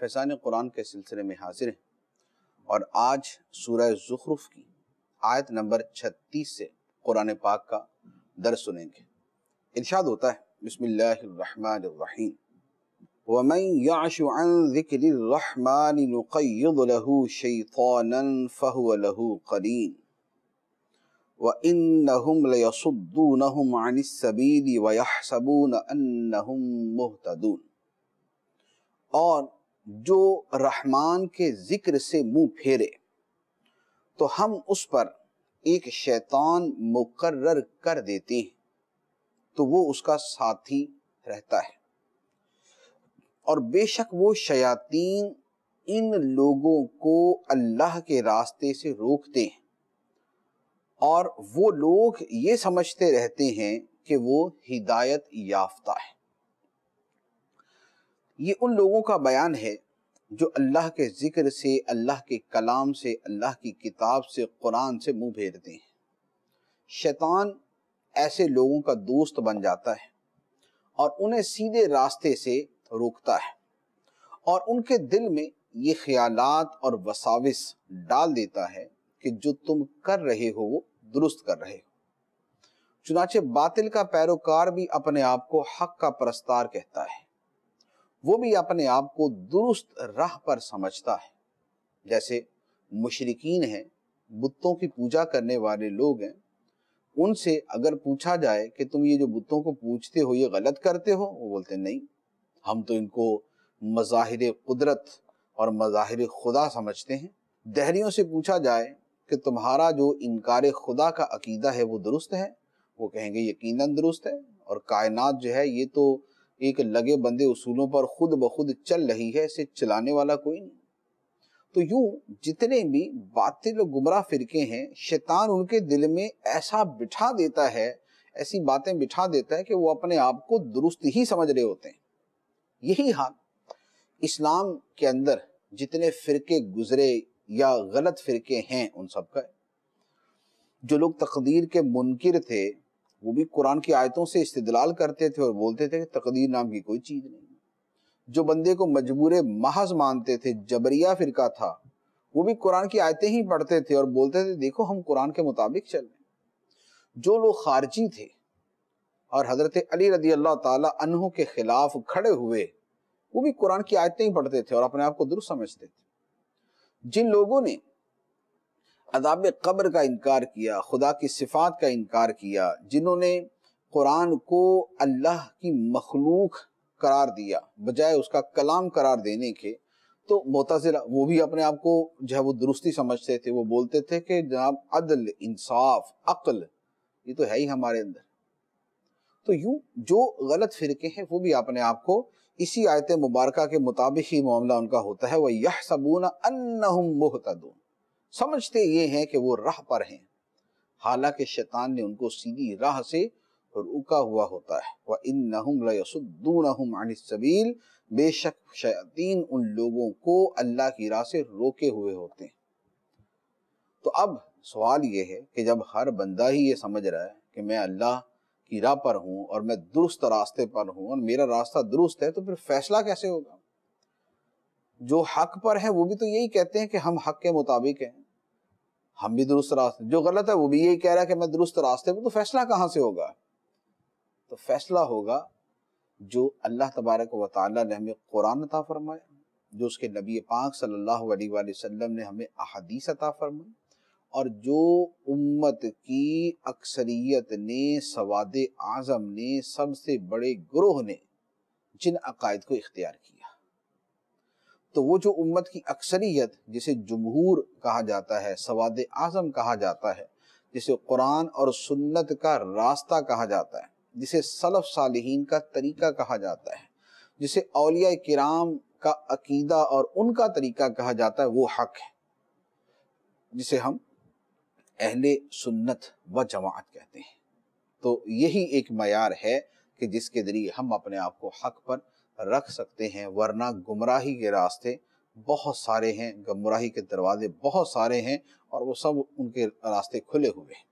फैसान कुरान के सिलसिले में हाजिर हैं और आज सूरह ज़ुखरुफ की आयत नंबर 36 से कुरान पाक का दर सुनेंगे इरशाद होता है बिस्मिल्लाहिर्रहमानिर्रहीम وَمَنْ يَعْشُ عَنْ ذِكْرِ الرَّحْمَنِ نقيض لَهُ شَيْطَانًا فَهُوَ لَهُ قَرِينٌ وَإِنَّهُمْ لَيَصُدُّونَهُمْ عَنِ السَّبِيلِ وَيَحْسَبُونَ أَنَّهُمْ مُهْتَدُونَ और जो रहमान के ज़िक्र से मुंह फेरे तो हम उस पर एक शैतान मुकर्र कर देते हैं तो वो उसका साथी रहता है और बेशक वो शयातीन इन लोगों को अल्लाह के रास्ते से रोकते हैं और वो लोग ये समझते रहते हैं कि वो हिदायत याफ्ता है ये उन लोगों का बयान है जो अल्लाह के ज़िक्र से अल्लाह के कलाम से अल्लाह की किताब से कुरान से मुंह फेरते हैं शैतान ऐसे लोगों का दोस्त बन जाता है और उन्हें सीधे रास्ते से रोकता है और उनके दिल में ये ख्यालात और वसाविस डाल देता है कि जो तुम कर रहे हो वो दुरुस्त कर रहे हो चुनाचे बातिल का पैरोकार भी अपने आप को हक का प्रस्तार कहता है वो भी अपने आप को दुरुस्त राह पर समझता है जैसे मुशरकिन हैं बुतों की पूजा करने वाले लोग हैं उनसे अगर पूछा जाए कि तुम ये जो बुतों को पूछते हो ये गलत करते हो वो बोलते नहीं हम तो इनको मज़ाहिर कुदरत और मज़ाहिर खुदा समझते हैं दहरियों से पूछा जाए कि तुम्हारा जो इनकार खुदा का अकीदा है वो दुरुस्त है वो कहेंगे यकीनन दुरुस्त है और कायनात जो है ये तो एक लगे बंदे उसूलों पर खुद ब खुद चल रही है इसे चलाने वाला कोई नहीं तो यूं जितने भी बातिल गुमराह फिरके हैं शैतान उनके दिल में ऐसा बिठा देता है ऐसी बातें बिठा देता है कि वो अपने आप को दुरुस्त ही समझ रहे होते हैं यही हाल इस्लाम के अंदर जितने फिरके गुजरे या गलत फिरके हैं उन सब का जो लोग तकदीर के मुनकर थे वो भी कुरान की आयतों से इस्तेदलाल करते थे और बोलते थे कि तकदीर नाम की कोई चीज़ नहीं जो बंदे को मजबूर महज मानते थे जबरिया फिरका था वो भी कुरान की आयतें ही पढ़ते थे और बोलते थे देखो हम कुरान के मुताबिक चल रहे जो लोग खारजी थे और हजरत अली रदी अल्लाह तहों के खिलाफ खड़े हुए वो भी कुरान की आयतें ही पढ़ते थे और अपने आप को दुरुस्त समझते थे जिन लोगों ने अदाब कब्र का इनकार किया खुदा की सिफात का इनकार किया जिन्होंने कुरान को अल्लाह की मखलूक करार दिया बजाय उसका कलाम करार देने के तो मोताजिला वो भी अपने आप को जो है वो दुरुस्ती समझते थे वो बोलते थे कि जनाब अदल इंसाफ अकल ये तो है ही हमारे अंदर तो यूं जो गलत फिरके हैं वो भी अपने आप को इसी आयत मुबारक के मुताबिक ही मामला उनका होता है वह यह सबून अन मुहतदून समझते ये हैं कि वो राह पर हैं हालांकि शैतान ने उनको सीधी राह से रुका हुआ होता है वह इन नहम सबील बेशक शैतान उन लोगों को अल्लाह की राह से रोके हुए होते हैं तो अब सवाल ये है कि जब हर बंदा ही ये समझ रहा है कि मैं अल्लाह की राह पर हूँ और मैं दुरुस्त रास्ते पर हूँ और मेरा रास्ता दुरुस्त है तो फिर फैसला कैसे होगा जो हक पर है वो भी तो यही कहते हैं कि हम हक के मुताबिक हैं हम भी दुरुस्त रास्ते जो गलत है वो भी यही कह रहा है कि मैं दुरुस्त रास्ते पर तो फैसला कहाँ से होगा तो फैसला होगा जो अल्लाह तबारक व ने हमें कुरान अता फरमाया जो उसके नबी पाक सल्लल्लाहु अलैहि वसल्लम ने हमें अहादीस अता फरमाई और जो उम्मत की अक्सरियत ने सवाद आज़म ने सबसे बड़े ग्रोह ने जिन अकायद को इख्तियार किया तो वो जो उम्मत की अक्सरियत जिसे जमहूर कहा जाता है सवाद आज़म कहा जाता है जिसे कुरान और सुन्नत का रास्ता कहा जाता है जिसे सलफ़ सालहीन का तरीका कहा जाता है जिसे अलिया कराम का अकीदा और उनका तरीका कहा जाता है वो हक है जिसे हम अहले सुन्नत व जमात कहते हैं तो यही एक मैार है कि जिसके ज़रिए हम अपने आप को हक पर रख सकते हैं वरना गुमराही के रास्ते बहुत सारे हैं गुमराही के दरवाजे बहुत सारे हैं और वो सब उनके रास्ते खुले हुए हैं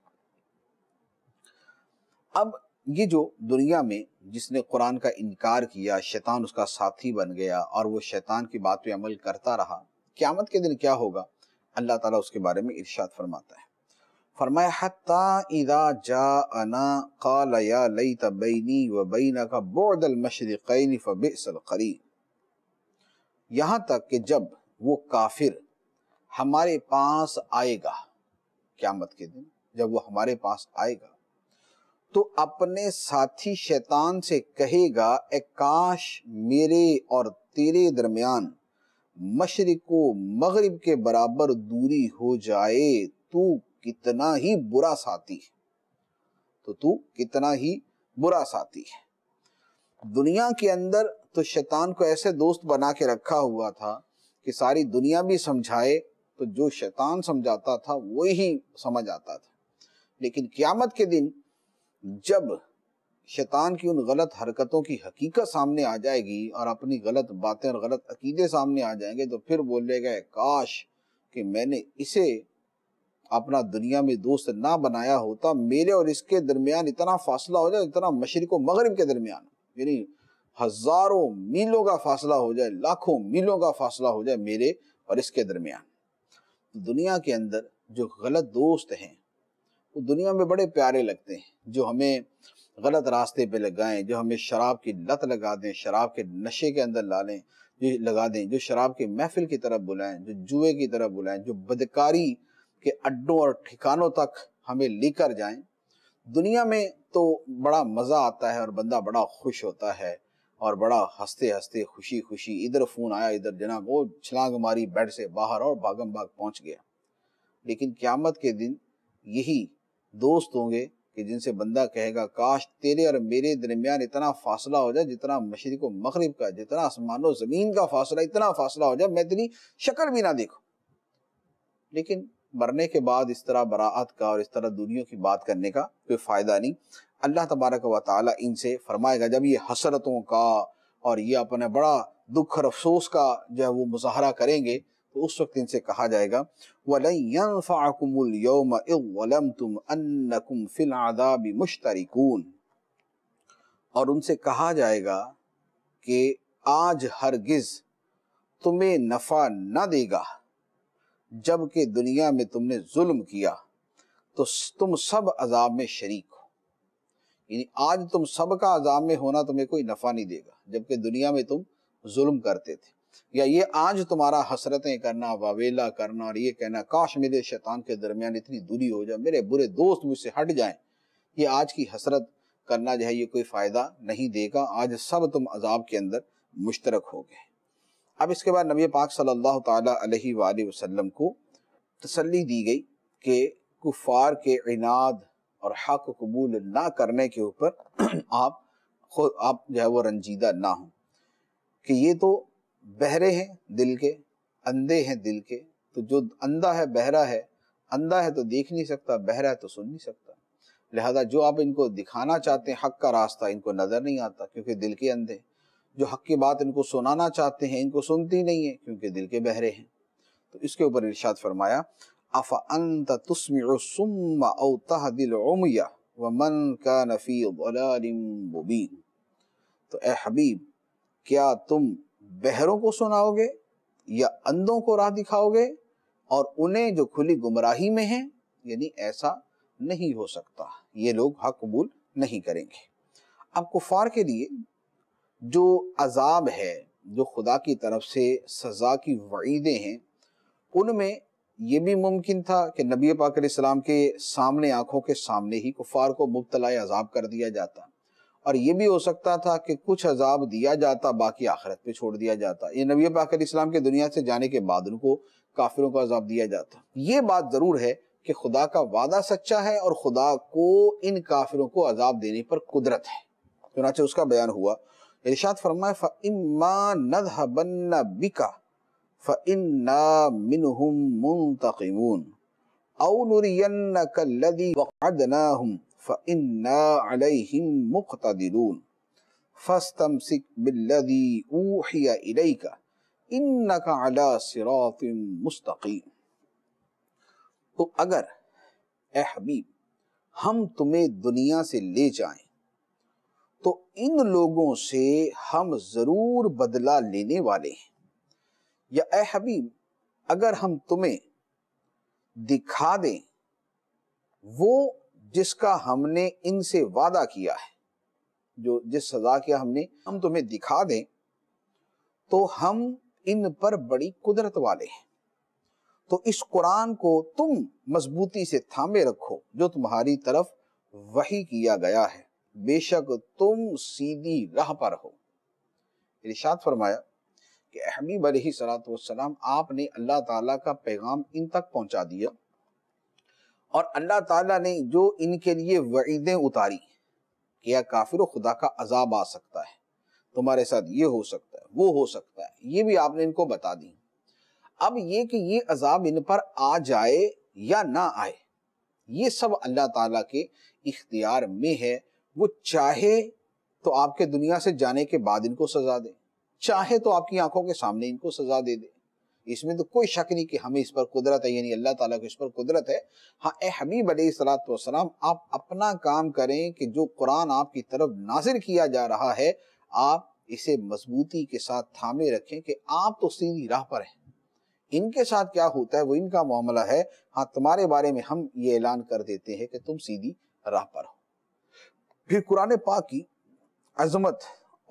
अब ये जो दुनिया में जिसने कुरान का इनकार किया शैतान उसका साथी बन गया और वो शैतान की बात पे अमल करता रहा क्यामत के दिन क्या होगा अल्लाह ताला उसके बारे में इर्शाद फरमाता है फरमाया हत्ता यहाँ तक कि जब वो काफिर हमारे पास आएगा क्यामत के दिन जब वो हमारे पास आएगा तो अपने साथी शैतान से कहेगा ए काश मेरे और तेरे दरमियान मशरक मगरिब के बराबर दूरी हो जाए तू कितना ही बुरा साथी है तो तू कितना ही बुरा साथी है दुनिया के अंदर तो शैतान को ऐसे दोस्त बना के रखा हुआ था कि सारी दुनिया भी समझाए तो जो शैतान समझाता था वो ही समझ आता था लेकिन क्यामत के दिन जब शैतान की उन गलत हरकतों की हकीकत सामने आ जाएगी और अपनी गलत बातें और गलत अकीदे सामने आ जाएंगे तो फिर बोलेगा काश कि मैंने इसे अपना दुनिया में दोस्त ना बनाया होता मेरे और इसके दरमियान इतना फासला हो जाए इतना मशरक व मगरब के दरमियान यानी हजारों मीलों का फासला हो जाए लाखों मीलों का फासला हो जाए मेरे और इसके दरमियान तो दुनिया के अंदर जो गलत दोस्त हैं वो दुनिया में बड़े प्यारे लगते हैं जो हमें गलत रास्ते पे लगाएं जो हमें शराब की लत लगा दें शराब के नशे के अंदर ला लें जो लगा दें जो शराब के महफिल की तरफ बुलाएं जो जुए की तरफ बुलाएं जो बदकारी के अड्डों और ठिकानों तक हमें लेकर जाएं दुनिया में तो बड़ा मज़ा आता है और बंदा बड़ा खुश होता है और बड़ा हंसते हंसते खुशी खुशी इधर फ़ोन आया इधर जनाब वो छलांग मारी बेड से बाहर और भागम भाग पहुंच गया लेकिन क़्यामत के दिन यही दोस्त होंगे कि जिनसे बंदा कहेगा काश तेरे और मेरे दरमियान इतना फासला हो जाए जितना मशरक व मगरब का जितना आसमान ज़मीन का फासला इतना फासला हो जाए मैं इतनी शक्ल भी ना देखूँ लेकिन मरने के बाद इस तरह बरात का और इस तरह दुनिया की बात करने का कोई फ़ायदा नहीं अल्लाह तबारक व इनसे फरमाएगा जब ये हसरतों का और ये अपने बड़ा दुख और अफसोस का जो है वो मुजाहरा करेंगे तो उस वक्त इनसे कहा जाएगा और उनसे कहा जाएगा कि आज हरगिज तुम्हें नफ़ा ना देगा जबकि दुनिया में तुमने जुल्म किया तो तुम सब अजाब में शरीक हो यानी आज तुम सब का अजाब में होना तुम्हें कोई नफ़ा नहीं देगा जबकि दुनिया में तुम जुल्म करते थे या ये आज तुम्हारा हसरतें करना वावेला करना और ये कहना काश मेरे शैतान के दरमियान इतनी दूरी हो जाए मेरे बुरे दोस्त मुझसे हट जाएं ये आज की हसरत करना जो है ये कोई फ़ायदा नहीं देगा आज सब तुम अजाब के अंदर मुश्तरक हो गए अब इसके बाद नबी पाक सल्लल्लाहु अलैहि वसल्लम को तसल्ली दी गई कि कुफार के इनाद और हक कबूल ना करने के ऊपर आप खुद आप जो है वो रंजीदा ना हों कि ये तो बहरे हैं दिल के अंधे हैं दिल के तो जो अंधा है बहरा है अंधा है तो देख नहीं सकता बहरा है तो सुन नहीं सकता लिहाजा जो आप इनको दिखाना चाहते हैं हक का रास्ता इनको नज़र नहीं आता क्योंकि दिल के अंधे जो हक की बात इनको सुनाना चाहते हैं इनको सुनती नहीं है क्योंकि दिल के बहरे हैं तो इसके ऊपर इर्शाद फरमाया अंत तो ए हबीब क्या तुम बहरों को सुनाओगे या अंधों को राह दिखाओगे और उन्हें जो खुली गुमराही में हैं यानी ऐसा नहीं हो सकता ये लोग हक कबूल नहीं करेंगे अब कुफार के लिए जो अजाब है जो खुदा की तरफ से सज़ा की वईदें हैं उनमें यह भी मुमकिन था कि नबी पाक के सामने आंखों के सामने ही कुफार को मुबतला अजाब कर दिया जाता और ये भी हो सकता था कि कुछ अजाब दिया जाता बाकी आखिरत पे छोड़ दिया जाता ये नबी पाक इस्लाम के दुनिया से जाने के बाद उनको काफिरों का अजाब दिया जाता ये बात ज़रूर है कि खुदा का वादा सच्चा है और खुदा को इन काफिरों को अजाब देने पर कुदरत है चुनाचे उसका बयान हुआ इरशाद फरमाए फ़इम्मा नज़हबन्ना बिका फ़इन्ना मिनहुम मुंतकिमून औ नुरियन्नका लज़ी वक़अदनाहुम फ़इन्ना अलैहिम मुक़्तदिरून फ़स्तमसिक बिल्लदी ऊहिय इलैका इन्नका अला सिरातिम मुस्तकीम तो अगर ए हबीब हम तुम्हें दुनिया से ले जाएं तो इन लोगों से हम ज़रूर बदला लेने वाले हैं या ए हबीब अगर हम तुम्हें दिखा दें वो जिसका हमने इनसे वादा किया है जो जिस सज़ा किया हमने हम तुम्हें दिखा दें तो हम इन पर बड़ी कुदरत वाले हैं तो इस कुरान को तुम मजबूती से थामे रखो जो तुम्हारी तरफ वही किया गया है बेशक तुम सीधी राह पर हो इरशाद फरमाया कि सलात सलाम आपने अल्लाह ताला का पैगाम इन तक पहुंचा दिया और अल्लाह ताला ने जो इनके लिए वईदें उतारी कि या काफिर खुदा का अजाब आ सकता है तुम्हारे साथ ये हो सकता है वो हो सकता है ये भी आपने इनको बता दी अब ये कि ये अजाब इन पर आ जाए या ना आए ये सब अल्लाह ताला के इख्तियार में है वो चाहे तो आपके दुनिया से जाने के बाद इनको सजा दे चाहे तो आपकी आंखों के सामने इनको सजा दे दे इसमें तो कोई शक नहीं कि हमें इस पर कुदरत है यानी अल्लाह ताला को इस पर कुदरत है हाँ ए हबीब सलाम आप अपना काम करें कि जो कुरान आपकी तरफ नाजिर किया जा रहा है आप इसे मजबूती के साथ थामे रखें कि आप तो सीधी राह पर हैं इनके साथ क्या होता है वो इनका मामला है हाँ तुम्हारे बारे में हम ये ऐलान कर देते हैं कि तुम सीधी राह पर हो फिर कुरान पाक की अजमत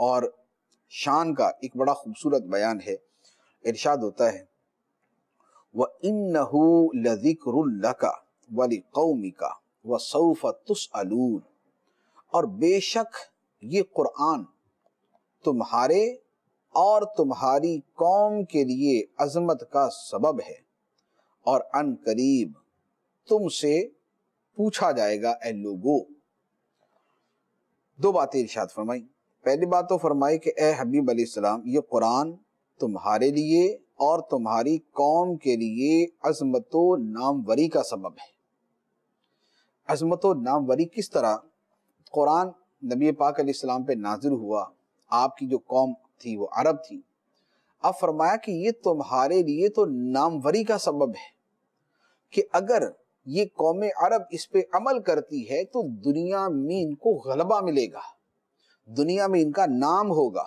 और शान का एक बड़ा खूबसूरत बयान है इरशाद होता है वह इन लज़िक्रुल्लका वली कौमिका व सौफ तुसअलून और बेशक ये कुरान तुम्हारे और तुम्हारी कौम के लिए अजमत का सबब है और अन करीब तुमसे पूछा जाएगा ए लोगों दो बातें इर्शाद फरमाई पहली बात तो फरमाई कि ए हबीब सलाम ये कुरान तुम्हारे लिए और तुम्हारी कौम के लिए अजमत नामवरी का सबब है अजमत नामवरी किस तरह कुरान नबी पाक सलाम पे नाजिल हुआ आपकी जो कौम थी वो अरब थी अब फरमाया कि ये तुम्हारे लिए तो नामवरी का सबब है कि अगर ये कौम अरब इस पे अमल करती है तो दुनिया में इनको गलबा मिलेगा दुनिया में इनका नाम होगा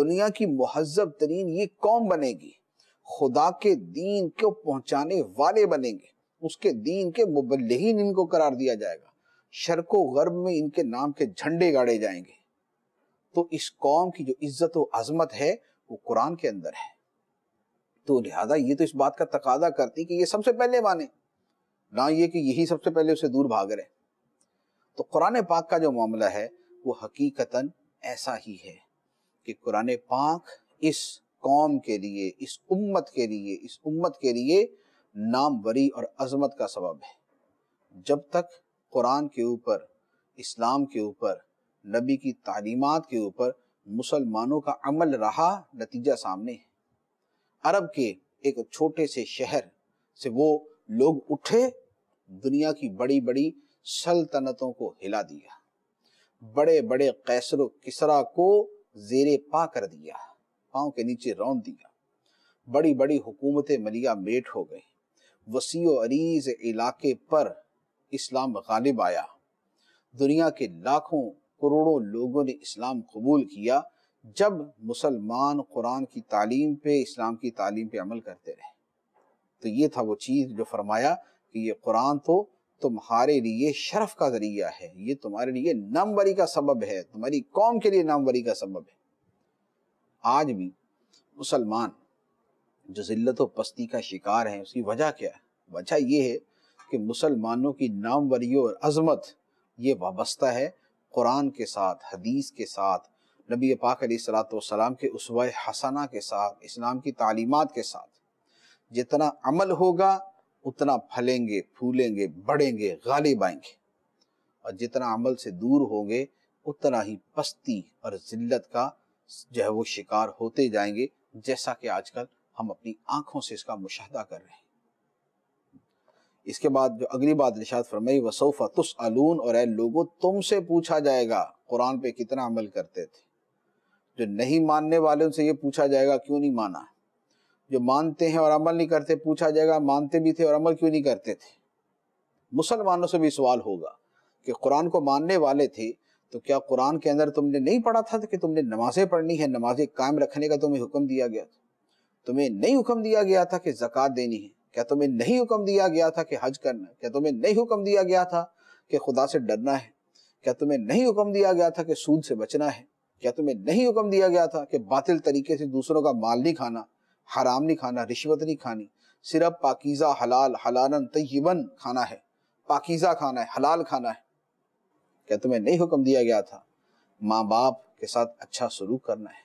दुनिया की महजब तरीन ये कौम बनेगी खुदा के दीन को पहुंचाने वाले बनेंगे उसके दीन के मुबलहीन इनको करार दिया जाएगा शर्को गर्ब में इनके नाम के झंडे गाड़े जाएंगे तो इस कौम की जो इज्जत व अजमत है वो कुरान के अंदर है तो लिहाजा ये तो इस बात का तकाजा करती कि ये सबसे पहले माने ना ये कि यही सबसे पहले उसे दूर भाग रहे तो कुरान पाक का जो मामला है वो हकीकतन ऐसा ही है कि कुरान पाक इस कौम के लिए इस उम्मत के लिए इस उम्मत के लिए नाम बरी और अजमत का सबब है जब तक कुरान के ऊपर इस्लाम के ऊपर नबी की तालीमत के ऊपर मुसलमानों का अमल रहा नतीजा सामने है अरब के एक छोटे से शहर से वो लोग उठे दुनिया की बड़ी बड़ी सल्तनतों को हिला दिया बड़े बड़े कैसर किसरा को जेरे पा कर दिया पांव के नीचे रौन दिया बड़ी बड़ी हुकूमतें मलिया मेट हो गई वसी अरीज इलाके पर इस्लाम गालिब आया दुनिया के लाखों करोड़ों लोगों ने इस्लाम कबूल किया जब मुसलमान कुरान की तालीम पे इस्लाम की तालीम पे अमल करते रहे तो ये था वो चीज़ जो फरमाया कि ये कुरान तो तुम्हारे लिए शरफ का जरिया है ये तुम्हारे लिए नामवरी का सबब है तुम्हारी कौम के लिए नामवरी का सबब है आज भी मुसलमान जो जिल्लत और पस्ती का शिकार है उसकी वजह क्या है वजह यह है कि मुसलमानों की नामवरी और अजमत ये वाबस्ता है कुरान के साथ हदीस के साथ नबी पाक सलाम के उसवा हसना के साथ इस्लाम की तालीमत के साथ जितना अमल होगा उतना फलेंगे फूलेंगे बढ़ेंगे गालिब आएंगे और जितना अमल से दूर होंगे उतना ही पस्ती और जिल्लत का जो है वो शिकार होते जाएंगे जैसा कि आजकल हम अपनी आंखों से इसका मुशाह कर रहे हैं इसके बाद जो अगली बात निशात फरमाई वसोफ़ा तुस अलून और ए लोगो तुमसे पूछा जाएगा कुरान पे कितना अमल करते थे जो नहीं मानने वाले उनसे ये पूछा जाएगा क्यों नहीं माना जो मानते हैं और अमल नहीं करते पूछा जाएगा मानते भी थे और अमल क्यों नहीं करते थे मुसलमानों से भी सवाल होगा कि कुरान को मानने वाले थे तो क्या कुरान के अंदर तुमने नहीं पढ़ा था कि तुमने नमाज़ें पढ़नी है नमाज़ें कायम रखने का तुम्हें हुक्म दिया गया था तुम्हें नहीं हुक्म दिया गया था कि ज़क़़त देनी है क्या तुम्हें नहीं हुक्म दिया गया था कि हज करना है क्या तुम्हें नहीं हुक्म दिया गया था कि खुदा से डरना है क्या तुम्हें नहीं हुक्म दिया गया था कि सूद से बचना है क्या तुम्हें नहीं हुक्म दिया गया था कि बातिल तरीके से दूसरों का माल नहीं खाना हराम नहीं खाना रिश्वत नहीं खानी सिर्फ पाकिज़ा हलाल हलालन तयबन खाना है पाकिज़ा खाना है हलाल खाना है क्या तुम्हें नहीं हुक्म दिया गया था माँ बाप के साथ अच्छा सलूक करना है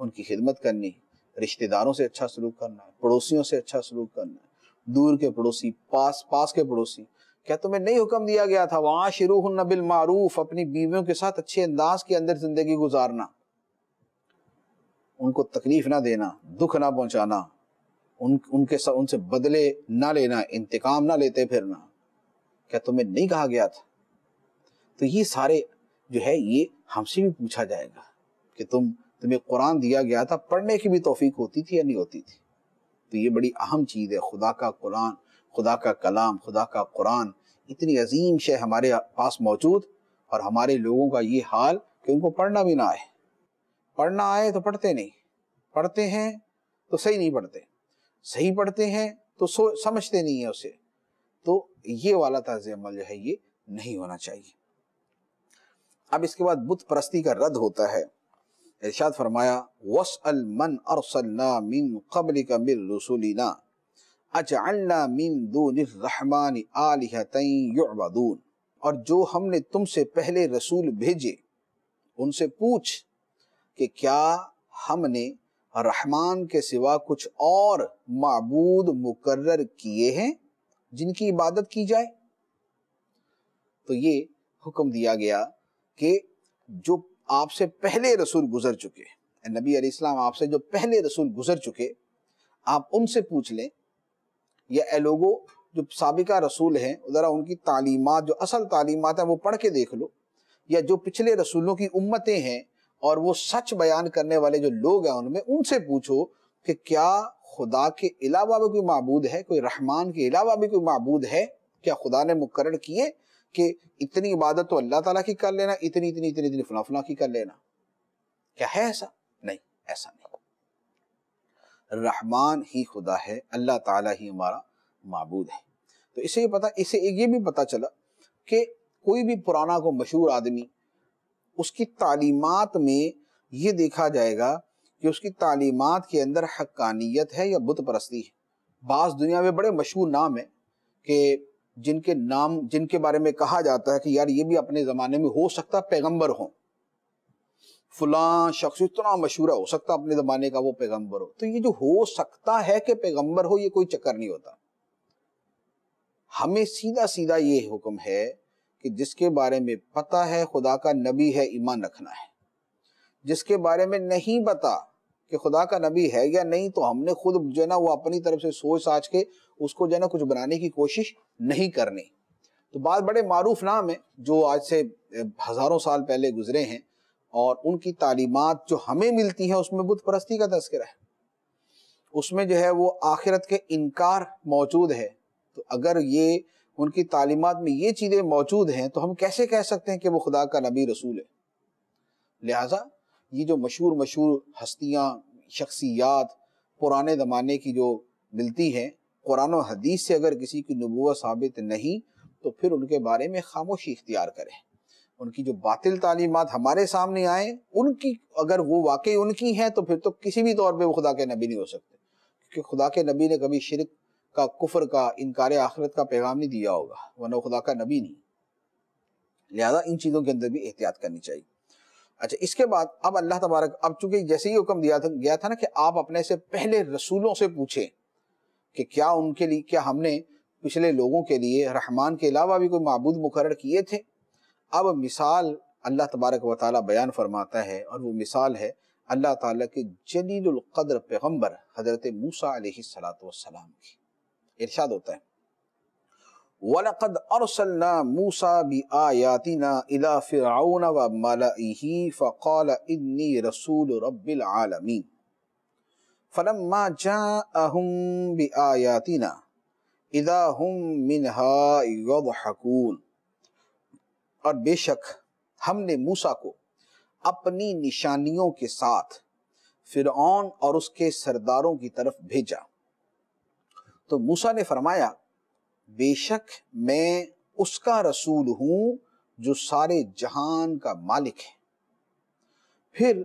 उनकी खिदमत करनी रिश्तेदारों से अच्छा सलूक करना है पड़ोसियों से अच्छा सलूक करना है दूर के पड़ोसी पास पास के पड़ोसी क्या तुम्हें नहीं हुक्म दिया गया था शुरू शिरू नबिल मारूफ अपनी बीवियों के साथ अच्छे अंदाज के अंदर ज़िंदगी गुजारना उनको तकलीफ ना देना दुख ना पहुंचाना उन उनके साथ उनसे बदले ना लेना इंतकाम ना लेते फिरना क्या तुम्हें नहीं कहा गया था तो ये सारे जो है ये हमसे भी पूछा जाएगा कि तुम तुम्हें कुरान दिया गया था पढ़ने की भी तोफीक होती थी या नहीं होती थी तो ये बड़ी अहम चीज़ है खुदा का कुरान खुदा का कलाम खुदा का कुरान इतनी अजीम शे हमारे पास मौजूद और हमारे लोगों का ये हाल कि उनको पढ़ना भी ना आए पढ़ना आए तो पढ़ते नहीं पढ़ते हैं तो सही नहीं पढ़ते सही पढ़ते हैं तो समझते नहीं है उसे तो ये वाला तर्ज अमल जो है ये नहीं होना चाहिए अब इसके बाद बुत परस्ती का रद्द होता है इरशाद फरमाया वस अल मन अरसलना मिन कबल का मिल रसूलिना अजअलना मिन दूनिर रहमान आलिहतैन युअबदून और जो हमने तुमसे पहले रसूल भेजे उनसे पूछ कि क्या हमने रहमान के सिवा कुछ और मबूद मुकर्र किए हैं जिनकी इबादत की जाए तो ये हुक्म दिया गया कि जो आपसे पहले रसूल गुजर चुके नबी इस्लाम आपसे जो पहले रसूल गुजर चुके आप उनसे पूछ लें या ए लोगो जो सबका रसूल हैं ज़रा उनकी तालीमत जो असल तालीमत है वो पढ़ के देख लो या जो पिछले रसूलों की उम्मतें हैं और वो सच बयान करने वाले जो लोग हैं उनमें उनसे पूछो कि क्या खुदा के अलावा भी कोई मबूद है कोई रहमान के अलावा भी कोई मबूद है क्या खुदा ने मुकर किए कि इतनी इबादत तो अल्लाह तला की कर लेना इतनी इतनी इतनी इतनी फला फला की कर लेना क्या है ऐसा नहीं ऐसा नहीं रहमान ही खुदा है अल्लाह ताला ही हमारा मबूद है तो इसे ये पता इसे ये भी पता चला कि कोई भी पुराना को मशहूर आदमी उसकी तालीमत में ये देखा जाएगा कि उसकी तालीमत के अंदर हक्कानियत है या बुत परस्ती है बास दुनिया में बड़े मशहूर नाम है कि जिनके नाम जिनके बारे में कहा जाता है कि यार ये भी अपने ज़माने में हो सकता पैगंबर हो फुला शख्स इतना मशहूर हो सकता अपने ज़माने का वो पैगंबर हो तो ये जो हो सकता है कि पैगंबर हो ये कोई चक्कर नहीं होता हमें सीधा सीधा ये हुक्म है कि जिसके बारे में पता है खुदा का नबी है ईमान रखना है जिसके बारे में नहीं पता कि खुदा का नबी है या नहीं तो हमने खुद जो है ना वो अपनी तरफ से सोच साच के उसको जो है ना कुछ बनाने की कोशिश नहीं करनी तो बात बड़े मारूफ नाम है जो आज से हज़ारों साल पहले गुजरे हैं और उनकी तालीमत जो हमें मिलती है उसमें बुद्ध परस्ती का तस्करा है उसमें जो है वो आखिरत के इनकार मौजूद है तो अगर ये उनकी तालीमत में ये चीज़ें मौजूद हैं तो हम कैसे कह सकते हैं कि वो खुदा का नबी रसूल है लिहाजा ये जो मशहूर मशहूर हस्तियाँ शख्सियात पुराने ज़माने की जो मिलती हैं कुरान और हदीस से अगर किसी की नबूत साबित नहीं तो फिर उनके बारे में खामोशी इख्तियार करें उनकी जो बातिल तालीमत हमारे सामने आए उनकी अगर वो वाकई उनकी हैं तो फिर तो किसी भी तौर पर वो खुदा के नबी नहीं हो सकते क्योंकि खुदा के नबी ने कभी शिरक का कुफर का इनकार आखरत का पैगाम नहीं दिया होगा वन खुदा का नबी नहीं लिहाजा इन चीज़ों के अंदर भी एहतियात करनी चाहिए अच्छा इसके बाद अब अल्लाह तबारक अब चूंकि जैसे ही हुक्म दिया था गया था ना कि आप अपने से पहले रसूलों से पूछें कि क्या उनके लिए क्या हमने पिछले लोगों के लिए रहमान के अलावा भी कोई मबूद मुकर किए थे अब मिसाल अल्लाह तबारक व बयान फरमाता है और वो मिसाल है अल्लाह ताला के जलीलुल्क़द्र पैगम्बर हज़रत मूसा सलात वसलाम की इर्शाद होता है और बेशक हमने मूसा को अपनी निशानियों के साथ फिरौन और उसके सरदारों की तरफ भेजा तो मूसा ने फरमाया बेशक मैं उसका रसूल हूं जो सारे जहान का मालिक है फिर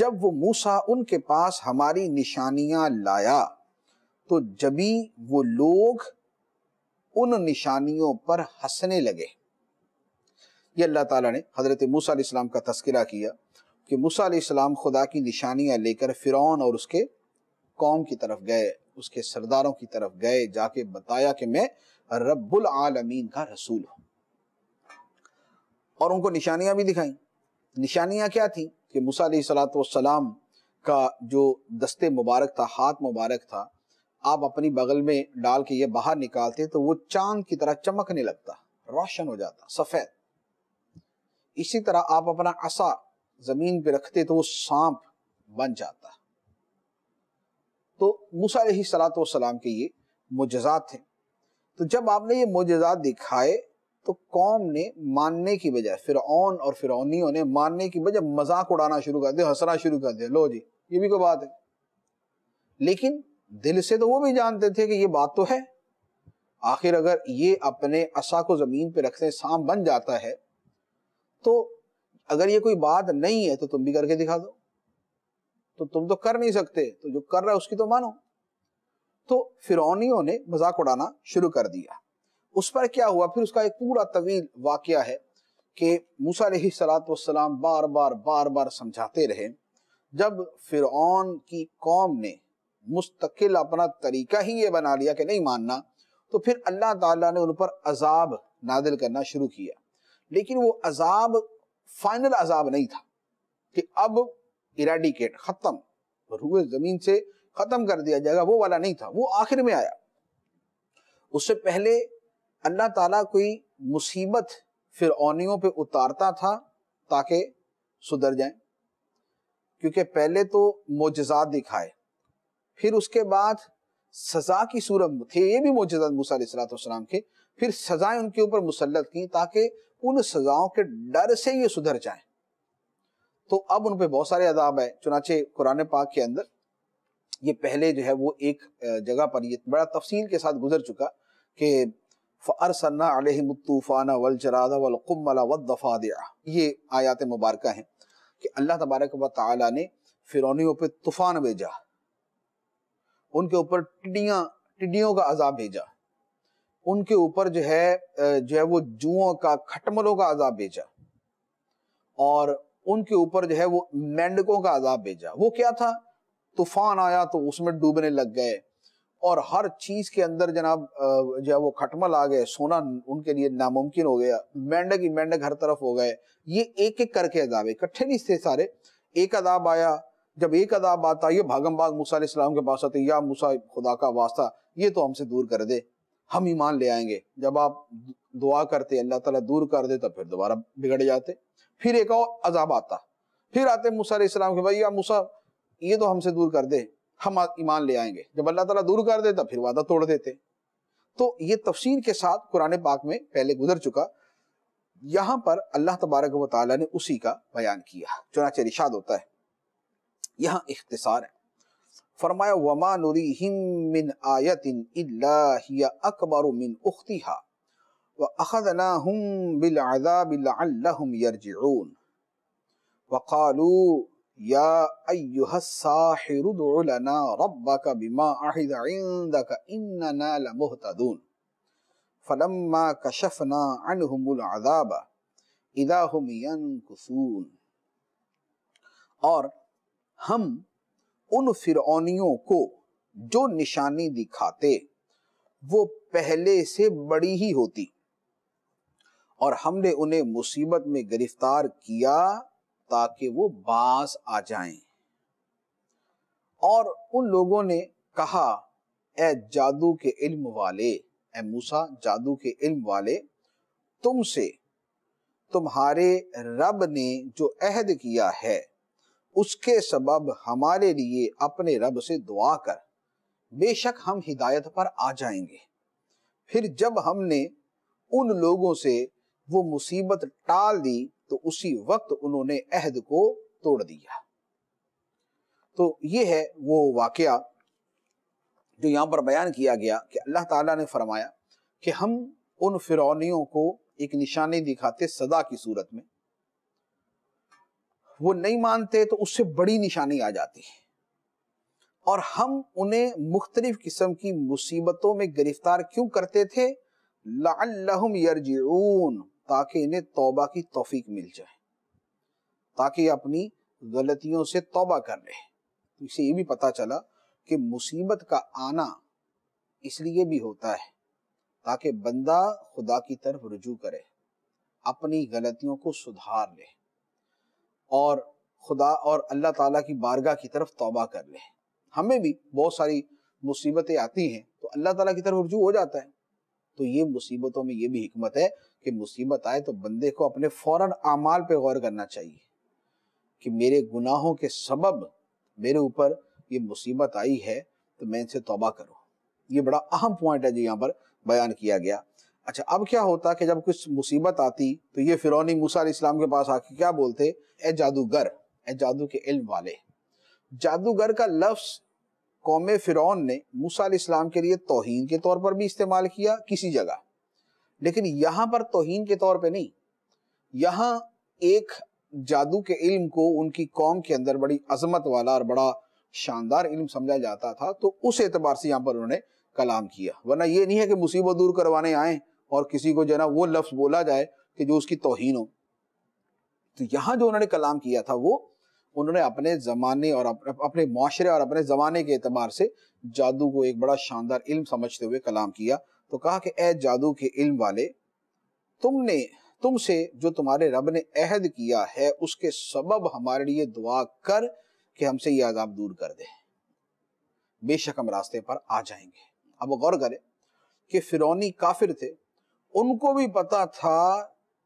जब वो मूसा उनके पास हमारी निशानियां लाया तो जबी वो लोग उन निशानियों पर हंसने लगे ये अल्लाह ताला ने हज़रत मूसा इस्लाम का तस्करा किया कि मूसा इस्लाम खुदा की निशानियां लेकर फ़िरौन और उसके कौम की तरफ गए उसके सरदारों की तरफ गए जाके बताया कि मैं रब्बुल आलमीन का रसूल हूं और उनको निशानियां भी दिखाई निशानियां क्या थी कि मूसा सलाम का जो दस्ते मुबारक था हाथ मुबारक था आप अपनी बगल में डाल के ये बाहर निकालते तो वो चांद की तरह चमकने लगता रोशन हो जाता सफेद इसी तरह आप अपना असा जमीन पे रखते तो वो सांप बन जाता तो मूसा सलात वसलाम के ये मुजजात थे तो जब आपने ये मुजजात दिखाए तो कौम ने मानने की बजाय फिर और फिर ने मानने की बजाय मजाक उड़ाना शुरू कर दिया हंसना शुरू कर दिया लो जी ये भी कोई बात है लेकिन दिल से तो वो भी जानते थे कि ये बात तो है आखिर अगर ये अपने असा को ज़मीन पे रखते सांप बन जाता है तो अगर ये कोई बात नहीं है तो तुम भी करके दिखा दो तो तुम तो कर नहीं सकते तो जो कर रहा है उसकी तो मानो तो फिर ने मजाक उड़ाना शुरू कर दिया उस पर क्या हुआ फिर उसका एक पूरा तवील वाक़ है कि मूसा सलात वसलाम बार बार बार बार समझाते रहे जब फिर की कौम ने मुस्तकिल अपना तरीका ही ये बना लिया कि नहीं मानना तो फिर अल्लाह ताला ने उन पर अजाब नादिल करना शुरू किया लेकिन वो अजाब फाइनल अजाब नहीं था कि अब इराडिकेट खत्म रुए जमीन से खत्म कर दिया जाएगा वो वाला नहीं था वो आखिर में आया उससे पहले अल्लाह ताला कोई मुसीबत फिर पे उतारता था ताकि सुधर जाए क्योंकि पहले तो मोजात दिखाए फिर उसके बाद सजा की सूरत थे ये भी मोजात मूसलाम के फिर सजाएं उनके ऊपर मुसलत की ताकि उन सजाओं के डर से ये सुधर जाए तो अब उन पर बहुत सारे अदाब है चुनाचे कुरान पाक के अंदर ये पहले जो है वो एक जगह पर ये बड़ा तफसील के साथ गुजर चुका कि फ़रसन्ना अलहमतूफ़ाना वलजरादा वलकमला दिया ये आयात मुबारक हैं कि अल्लाह तबारक व ने फिरौनियों पर तूफ़ान भेजा उनके ऊपर टिड्डियाँ टिडियों का अजाब भेजा उनके ऊपर जो है जो है वो जुओं का खटमलों का अजाब भेजा और उनके ऊपर जो है वो मेंढकों का अजाब भेजा वो क्या था तूफान आया तो उसमें डूबने लग गए और हर चीज के अंदर जनाब जो है वो खटमल आ गए सोना उनके लिए नामुमकिन हो गया मेंढक ही मेंढक हर तरफ हो गए ये एक एक करके अजाब इकट्ठे नहीं थे सारे एक अदाब आया जब एक अदाब आता ये भागम बाग मूसा के पास आते या मूसा खुदा का वास्ता ये तो हमसे दूर कर दे हम ईमान ले आएंगे जब आप दुआ करते अल्लाह ताला दूर कर दे तब फिर दोबारा बिगड़ जाते फिर एक और अजाब आता फिर आते मूसा इस्लाम के भैया मूसा ये तो हमसे दूर कर दे हम ईमान ले आएंगे जब अल्लाह ताला दूर कर देता फिर वादा तोड़ देते तो ये तफसीर के साथ कुरान पाक में पहले गुजर चुका यहां पर अल्लाह तबारक वाली ने उसी का बयान किया चुनाच रिशाद होता है यहाँ इख्तिसार है फरमाया वमा हिम मिन आयतिन अकबर मिन उख्तिहा व अखदना हम बिलआज़ाबिलअल्लहुम यरजिऊन वक़ालू या अय्युहस्साहिरु दुअ लना रब्बक बिमा अहिद इंदक इन्नना लमुहतदून फलम्मा कशफना अनहुमुल अज़ाब इदा हम यनकुसून और हम उन फिरौनियों को जो निशानी दिखाते वो पहले से बड़ी ही होती और हमने उन्हें मुसीबत में गिरफ्तार किया ताकि वो बास आ जाएं और उन लोगों ने कहा ए जादू के इल्म वाले ए मूसा जादू के इल्म वाले तुमसे तुम्हारे रब ने जो अहद किया है उसके सबब हमारे लिए अपने रब से दुआ कर बेशक हम हिदायत पर आ जाएंगे फिर जब हमने उन लोगों से वो मुसीबत टाल दी तो उसी वक्त उन्होंने अहद को तोड़ दिया तो ये है वो वाकया जो यहां पर बयान किया गया कि अल्लाह ताला ने फरमाया कि हम उन फिरौनियों को एक निशानी दिखाते सदा की सूरत में वो नहीं मानते तो उससे बड़ी निशानी आ जाती है और हम उन्हें मुख्तलिफ किस्म की मुसीबतों में गिरफ्तार क्यों करते थे लाहम यरजून ताकि इन्हें तौबा की तोफीक मिल जाए ताकि अपनी गलतियों से तौबा कर ले तो इसे ये भी पता चला कि मुसीबत का आना इसलिए भी होता है ताकि बंदा खुदा की तरफ रुजू करे अपनी गलतियों को सुधार ले और खुदा और अल्लाह ताला की बारगाह की तरफ तौबा कर ले हमें भी बहुत सारी मुसीबतें आती हैं तो अल्लाह ताला की तरफ रुजू हो जाता है तो ये मुसीबतों में ये भी हिकमत है कि मुसीबत आए तो बंदे को अपने फौरन अमाल पे गौर करना चाहिए कि मेरे गुनाहों के सबब मेरे ऊपर ये मुसीबत आई है तो मैं इनसे तोबा करूँ ये बड़ा अहम पॉइंट है जो यहाँ पर बयान किया गया अच्छा अब क्या होता कि जब कुछ मुसीबत आती तो ये फिरौनी मूसा इस्लाम के पास आके क्या बोलते ए जादूगर ए जादू के इल्म वाले जादूगर का लफ्ज़ कौम फ़िरौन ने मूसा इस्लाम के लिए तोहन के तौर पर भी इस्तेमाल किया किसी जगह लेकिन यहाँ पर तोहन के तौर पर नहीं यहाँ एक जादू के इल्म को उनकी कौम के अंदर बड़ी अजमत वाला और बड़ा शानदार इल्म समझा जाता था तो उस एतबार से यहाँ पर उन्होंने कलाम किया वरना यह नहीं है कि मुसीबत दूर करवाने आए और किसी को जो ना वो लफ्ज़ बोला जाए कि जो उसकी तोहन हो तो यहां जो उन्होंने कलाम किया था वो उन्होंने अपने ज़माने और अपने माशरे और अपने ज़माने के अतबार से जादू को एक बड़ा शानदार इल्म समझते हुए कलाम किया तो कहा कि ए जादू के इल्म वाले तुमने तुमसे जो तुम्हारे रब ने अहद किया है उसके सबब हमारे लिए दुआ कर कि हमसे ये आजाब दूर कर दे बेशक हम रास्ते पर आ जाएंगे अब गौर करें कि फिरौनी काफिर थे उनको भी पता था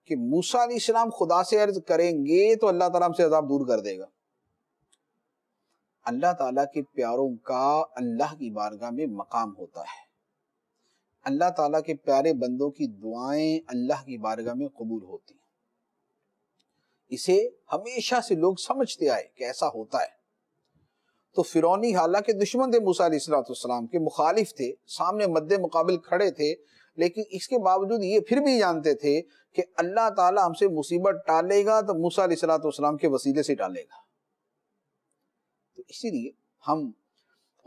कि मूसा इस्लाम खुदा से अर्ज करेंगे तो अल्लाह ताला हमसे अजाब दूर कर देगा अल्लाह ताला के प्यारों का अल्लाह की बारगाह में मकाम होता है अल्लाह ताला के प्यारे बंदों की दुआएं अल्लाह की बारगाह में कबूल होती हैं इसे हमेशा से लोग समझते आए कि ऐसा होता है तो फिरौनी हालांकि दुश्मन थे मूसा के मुखालिफ थे सामने मद्द मुकाबल खड़े थे लेकिन इसके बावजूद ये फिर भी जानते थे कि अल्लाह ताला हमसे मुसीबत टालेगा तो मूसा के वसीले से टालेगा तो इसीलिए हम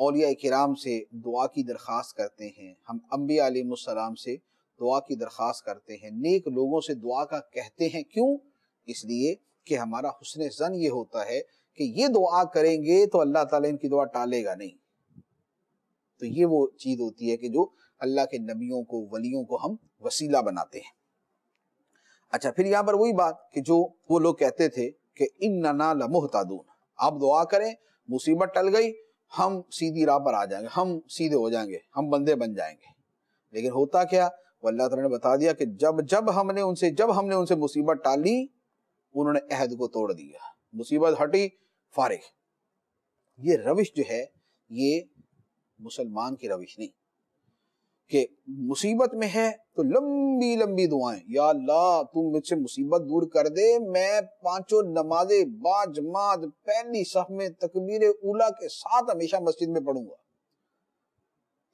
अलिया कराम से दुआ की दरख्वास्त करते हैं हम अम्बी आलिम से दुआ की दरख्वास्त करते हैं नेक लोगों से दुआ का कहते हैं क्यों इसलिए कि हमारा हुसन जन ये होता है कि ये दुआ करेंगे तो अल्लाह ताला इनकी दुआ टालेगा नहीं तो ये वो चीज़ होती है कि जो अल्लाह के नबियों को वलियों को हम वसीला बनाते हैं अच्छा फिर यहाँ पर वही बात कि जो वो लोग कहते थे कि इन ना लमोहतादून आप दुआ करें मुसीबत टल गई हम सीधी राह पर आ जाएंगे हम सीधे हो जाएंगे हम बंदे बन जाएंगे लेकिन होता क्या वो अल्लाह तला ने बता दिया कि जब जब हमने उनसे जब हमने उनसे मुसीबत टाली उन्होंने अहद को तोड़ दिया मुसीबत हटी फारिग ये रविश जो है ये मुसलमान की रविश नहीं कि मुसीबत में है तो लंबी लंबी दुआएं या अल्लाह तू मुझसे मुसीबत दूर कर दे मैं पांचों नमाजे बाजमात पहली सफ में तकबीर उला के साथ हमेशा मस्जिद में पढ़ूंगा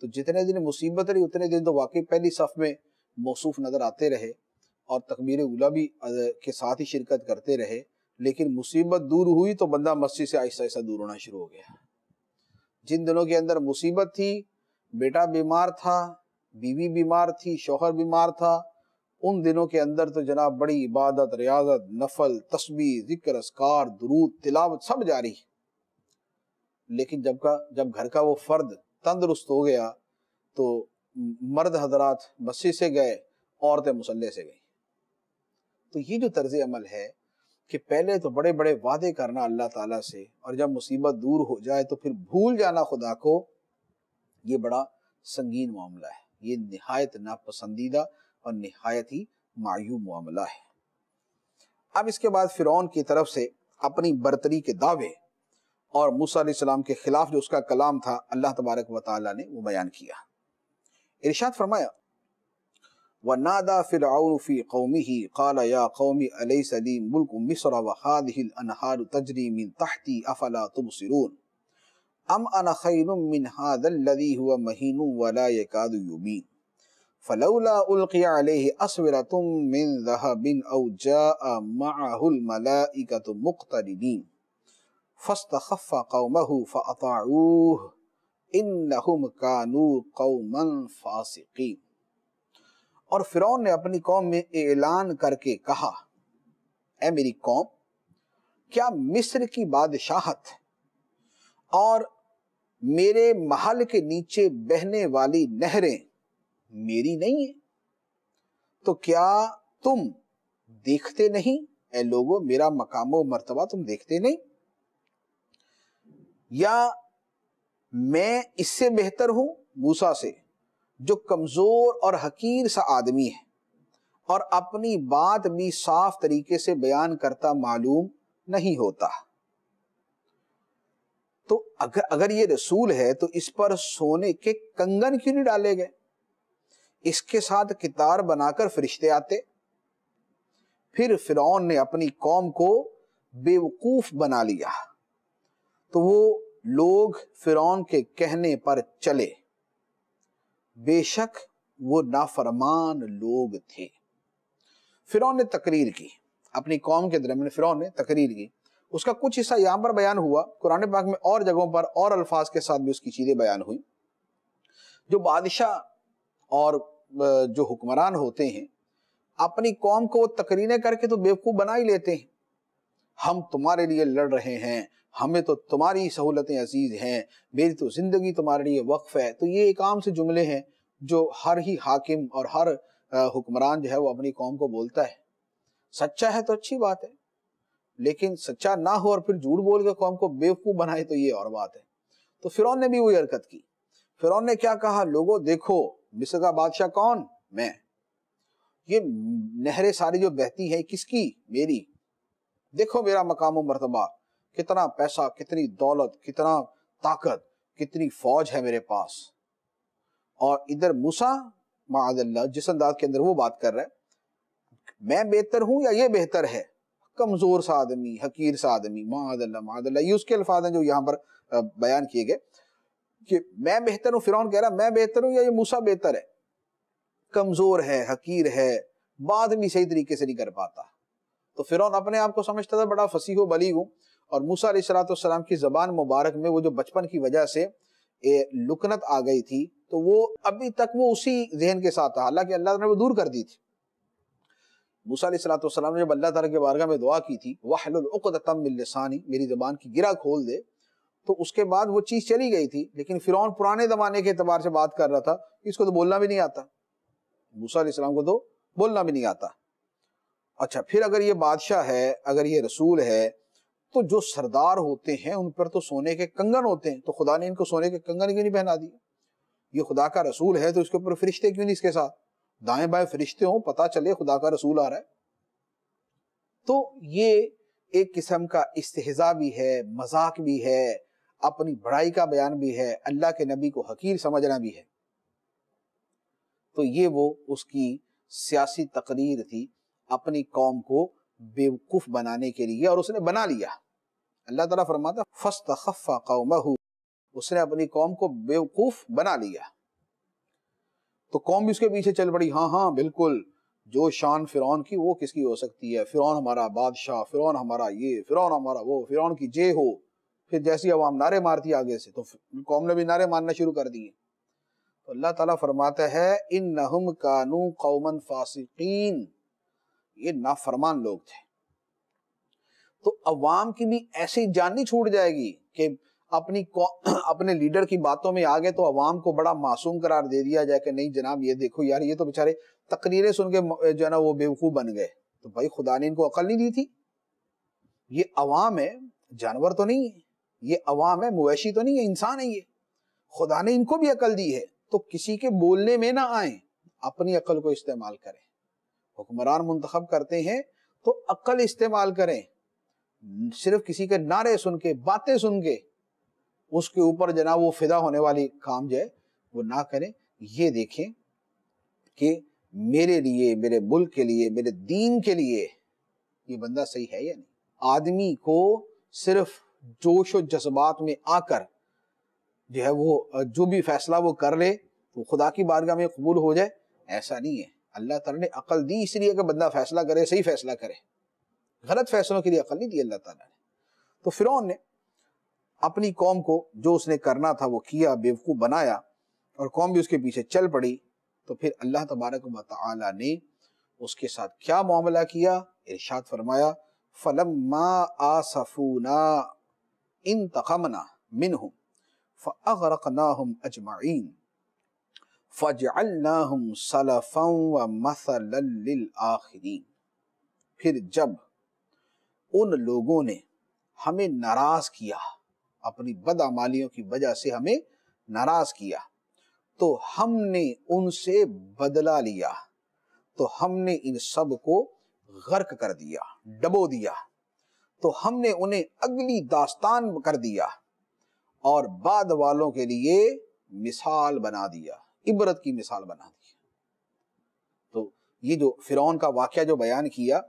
तो जितने दिन मुसीबत रही उतने दिन तो वाकई पहली सफ में मौसूफ नजर आते रहे और तकबीर उला भी के साथ ही शिरकत करते रहे लेकिन मुसीबत दूर हुई तो बंदा मस्जिद से आहिस्ता आहिस्ता दूर होना शुरू हो गया जिन दिनों के अंदर मुसीबत थी बेटा बीमार था बीवी बीमार थी शोहर बीमार था उन दिनों के अंदर तो जनाब बड़ी इबादत रियाजत नफल तस्बी जिक्र असकार दरूद तिलावत सब जारी लेकिन जब का जब घर का वो फर्द तंदरुस्त हो गया तो मर्द हजरात मस्जिद से गए औरतें मुसल्ले से गई तो ये जो तर्ज अमल है कि पहले तो बड़े बड़े वादे करना अल्लाह ताला से और जब मुसीबत दूर हो जाए तो फिर भूल जाना खुदा को ये बड़ा संगीन मामला है ये नहायत नापसंदीदा और नहायत ही मायू मामला है अब इसके बाद फिर की तरफ से अपनी बरतरी के दावे और मूसम के खिलाफ जो उसका कलाम था अल्लाह तबारक वाली ने वो बयान किया इर्शाद फरमाया व नादा फ़िरफ़ी कौमी ही काला या कौमी अलसली मुल्क मिसर वहाद अनहार तजरी मिन तहती अफला तुम सिरून अम अन खैर मिन हादल्लज़ी हुवा महीन वला यकादु युबीन फलौला उल्किया अलैहि अस्वरतुम मिन ज़हबिन औ जाअ मअहुल मलाइकतु मुक्तरिनीन फस्तखफ कौमहु फअताऊह इन्नहुम कानू कौमन फासिकीन और फिरौन ने अपनी कौम में ऐलान करके कहा ए मेरी कौम क्या मिस्र की बादशाहत और मेरे महल के नीचे बहने वाली नहरें मेरी नहीं है तो क्या तुम देखते नहीं ए लोगों मेरा मकामो मर्तबा तुम देखते नहीं या मैं इससे बेहतर हूं मूसा से जो कमजोर और हकीर सा आदमी है और अपनी बात भी साफ तरीके से बयान करता मालूम नहीं होता तो अगर अगर ये रसूल है तो इस पर सोने के कंगन क्यों नहीं डाले गए इसके साथ कितार बनाकर फरिश्ते आते फिर फिर ने अपनी कौम को बेवकूफ बना लिया तो वो लोग फिर के कहने पर चले बेशक वो नाफरमान लोग थे फिरौन ने तकरीर की अपनी कौम के दरमियान फिरौन ने तकरीर की उसका कुछ हिस्सा यहाँ पर बयान हुआ कुरान पाक में और जगहों पर और अल्फाज के साथ भी उसकी चीज़ें बयान हुई जो बादशाह और जो हुक्मरान होते हैं अपनी कौम को वो तकरीने करके तो बेवकूफ़ बना ही लेते हैं हम तुम्हारे लिए लड़ रहे हैं हमें तो तुम्हारी सहूलतें अजीज़ हैं मेरी तो ज़िंदगी तुम्हारे लिए वक्फ है तो ये एक आम से जुमले हैं जो हर ही हाकिम और हर हुक्मरान जो है वो अपनी कौम को बोलता है सच्चा है तो अच्छी बात है लेकिन सच्चा ना हो और फिर झूठ बोल के कौम को बेवकूफ़ बनाए तो ये और बात है तो फिर ने भी वही हरकत की फिर ने क्या कहा लोगो देखो मिस्र का बादशाह कौन मैं ये नहरें सारी जो बहती है किसकी मेरी देखो मेरा मकाम मरतबा कितना पैसा कितनी दौलत कितना ताकत कितनी फौज है मेरे पास और इधर मूसा मादल्ला जिस अंदाज के अंदर वो बात कर रहा है मैं बेहतर हूं या ये बेहतर है कमज़ोर सा आदमी हकीर सा आदमी मादल्ला मादल्ला ये उसके अल्फाज हैं जो यहाँ पर बयान किए गए कि मैं बेहतर हूँ फिरौन कह रहा मैं बेहतर हूँ या ये मूसा बेहतर है कमज़ोर है हकीर है बाद भी सही तरीके से नहीं कर पाता तो फिरौन अपने आप को समझता था बड़ा फसीह बली हूँ और मूसा सलाम की ज़बान मुबारक में वो जो बचपन की वजह से ए, लुकनत आ गई थी तो वो अभी तक वो उसी जहन के साथ था हालांकि अल्लाह ने वो दूर कर दी थी मूसा सलाम ने जब अल्लाह तला के बारगाह में दुआ की थी वाहतमिलसानी मेरी ज़बान की गिरा खोल दे तो उसके बाद वो चीज़ चली गई थी लेकिन फिर पुराने ज़माने के अतबार से बात कर रहा था इसको तो बोलना भी नहीं आता मूसा को तो बोलना भी नहीं आता अच्छा फिर अगर ये बादशाह है अगर ये रसूल है तो जो सरदार होते हैं उन पर तो सोने के कंगन होते हैं तो खुदा ने इनको सोने के कंगन क्यों नहीं पहना दिए ये खुदा का रसूल है तो इसके ऊपर फरिश्ते क्यों नहीं इसके साथ दाएं बाएं फरिश्ते हों पता चले खुदा का रसूल आ रहा है तो ये एक किस्म का इस्तेजा भी है मजाक भी है अपनी बड़ाई का बयान भी है अल्लाह के नबी को हकीर समझना भी है तो ये वो उसकी सियासी तकरीर थी अपनी कौम को बेवकूफ़ बनाने के लिए और उसने बना लिया अल्लाह तला फरमाता फस्त खफ़ा उसने अपनी कौम को बेवकूफ़ बना लिया तो कौम भी उसके पीछे चल पड़ी हाँ हाँ बिल्कुल जो शान फिर की वो किसकी हो सकती है फिर हमारा बादशाह फिर हमारा ये फिर हमारा वो फिर की जे हो फिर जैसी अवाम नारे मारती आगे से तो कौम ने भी नारे मारना शुरू कर दिए तो अल्लाह ताला फरमाता है इन नहम कानू कौमन फासिकीन ये नाफरमान लोग थे तो अवाम की भी ऐसी जान नहीं छूट जाएगी कि अपनी अपने लीडर की बातों में आ गए तो अवाम को बड़ा मासूम करार दे दिया जाए कि नहीं जनाब ये देखो यार ये तो बेचारे तकरीरें सुन के जो है ना वो बेवकूफ़ बन गए तो भाई खुदा ने इनको अकल नहीं दी थी ये अवाम है जानवर तो नहीं है ये अवाम है मवेशी तो नहीं है इंसान है ये खुदा ने इनको भी अकल दी है तो किसी के बोलने में ना आए अपनी अकल को इस्तेमाल करें हुक्मरान मुंतखब करते हैं तो अकल इस्तेमाल करें सिर्फ किसी के नारे सुन के बातें सुन के उसके ऊपर जना वो फिदा होने वाली काम जो है वो ना करें ये देखें कि मेरे लिए मेरे मुल्क के लिए मेरे दीन के लिए ये बंदा सही है या नहीं आदमी को सिर्फ जोश और जज्बात में आकर जो है वो जो भी फैसला वो कर ले वो खुदा की बारगाह में कबूल हो जाए ऐसा नहीं है अल्लाह तला ने अकल दी इसलिए कि बंदा फैसला करे सही फैसला करे गलत फैसलों के लिए अकल नहीं दी अल्लाह तला ने तो फिर ने अपनी कौम को जो उसने करना था वो किया बेवकूफ़ बनाया और कौम भी उसके पीछे चल पड़ी तो फिर अल्लाह तबारक वाली ने उसके साथ क्या मामला किया इर्शाद फरमाया फलम मा आसफूना इन तखमना मिन हम हम अजमाइन फिर जब उन लोगों ने हमें नाराज़ किया अपनी बदामालियों की वजह से हमें नाराज किया तो हमने उनसे बदला लिया तो हमने इन सब को गर्क कर दिया डबो दिया तो हमने उन्हें अगली दास्तान कर दिया और बाद वालों के लिए मिसाल बना दिया इबरत की मिसाल बना दिया तो ये जो फिरौन का वाक्य जो बयान किया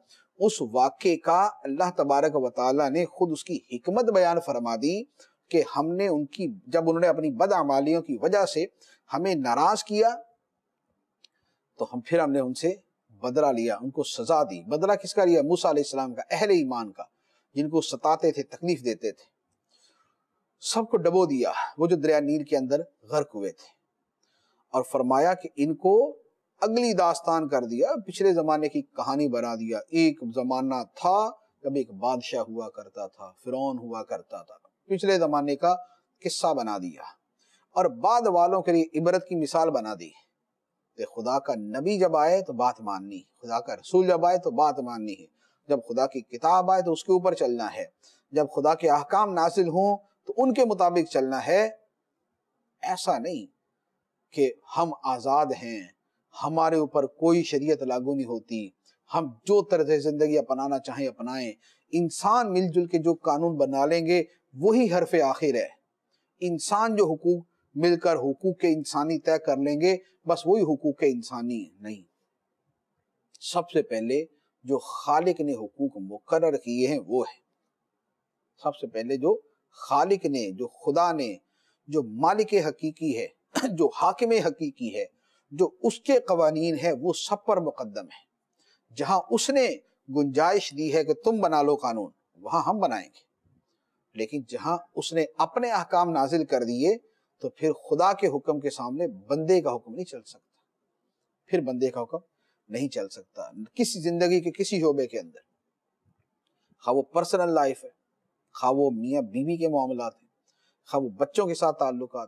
उस वाक्य का अल्लाह तबारक व ने खुद उसकी हिकमत बयान फरमा दी कि हमने उनकी जब उन्होंने अपनी बदामालियों की वजह से हमें नाराज किया तो हम फिर हमने उनसे बदला लिया उनको सजा दी बदला किसका लिया मूसा अलैहिस्सलाम का अहले ईमान का जिनको सताते थे तकलीफ देते थे सबको डबो दिया वो जो दरिया नील के अंदर गर्क हुए थे और फरमाया कि इनको अगली दास्तान कर दिया पिछले जमाने की कहानी बना दिया एक जमाना था जब एक बादशाह हुआ करता था फिरौन हुआ करता था पिछले ज़माने का किस्सा बना दिया और बाद वालों के लिए इबरत की मिसाल बना दी तो खुदा का नबी जब आए तो बात माननी खुदा का रसूल जब आए तो बात माननी है जब खुदा की किताब आए तो उसके ऊपर चलना है जब खुदा के अहकाम नासिल हों तो उनके मुताबिक चलना है ऐसा नहीं कि हम आज़ाद हैं हमारे ऊपर कोई शरीयत लागू नहीं होती हम जो तरह से ज़िंदगी अपनाना चाहें अपनाएं इंसान मिलजुल के जो कानून बना लेंगे वही हरफ आखिर है इंसान जो हकूक मिलकर हकूक के इंसानी तय कर लेंगे बस वही हकूक के इंसानी नहीं सबसे पहले जो खालिक ने हकूक मुकर किए हैं वो है सबसे पहले जो खालिक ने जो खुदा ने जो मालिक हकीकी है जो हाकिम हकीकी है जो उसके कवानीन है वो सब पर मुकदम है जहां उसने गुंजाइश दी है कि तुम बना लो कानून वहां हम बनाएंगे लेकिन जहां उसने अपने अहकाम नाजिल कर दिए तो फिर खुदा के हुक्म के सामने बंदे का हुक्म नहीं चल सकता फिर बंदे का हुक्म नहीं चल सकता किसी जिंदगी के किसी शोबे के अंदर खा वो पर्सनल लाइफ है खा वो मियाँ बीवी के मामला हैं खा वो बच्चों के साथ ताल्लुक हैं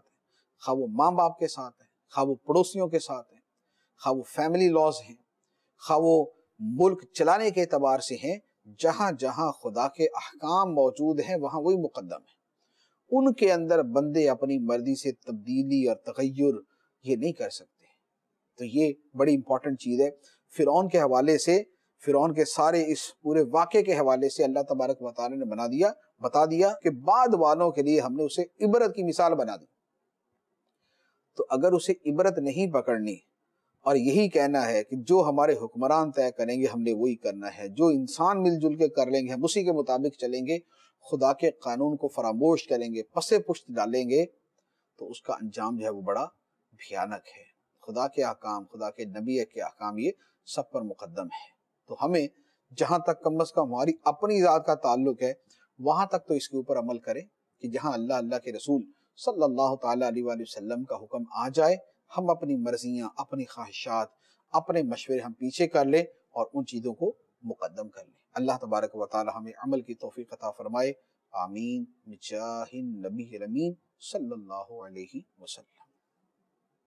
खा वो माँ बाप के साथ हैं खा वो पड़ोसियों के साथ हैं खा वो फैमिली लॉज हैं खा वो मुल्क चलाने के अतबार से हैं जहां जहां खुदा के अहकाम मौजूद हैं वहां वही मुकदम है उनके अंदर बंदे अपनी मर्जी से तब्दीली और तगैर ये नहीं कर सकते तो ये बड़ी इंपॉर्टेंट चीज़ है फ़िरौन के हवाले से फ़िरौन के सारे इस पूरे वाक़े के हवाले से अल्लाह तबारक वाले ने बना दिया बता दिया कि बाद वालों के लिए हमने उसे इबरत की मिसाल बना दी तो अगर उसे इबरत नहीं पकड़नी और यही कहना है कि जो हमारे हुक्मरान तय करेंगे हमने वही करना है जो इंसान मिलजुल के कर लेंगे हम उसी के मुताबिक चलेंगे खुदा के कानून को फरामोश करेंगे पसे पुश्त डालेंगे तो उसका अंजाम जो है वो बड़ा भयानक है खुदा के अहकाम खुदा के नबी के अहकाम ये सब पर मुकदम है तो हमें जहां तक कम अज़ कम हमारी अपनी ज़ात का ताल्लुक है वहां तक तो इसके ऊपर अमल करें कि जहाँ अल्लाह अल्लाह के रसूल सल्लल्लाहु अलैहि वसल्लम का हुक्म आ जाए हम अपनी मर्जियाँ अपनी ख्वाहिशात अपने मशवरे हम पीछे कर लें और उन चीज़ों को मुकदम कर लें अल्लाह तबारक व ताली हमें अमल की तोफ़ी अता फ़रमाए आमीन जाहिन नबी रमीन सल्लल्लाहु अलैहि वसल्लम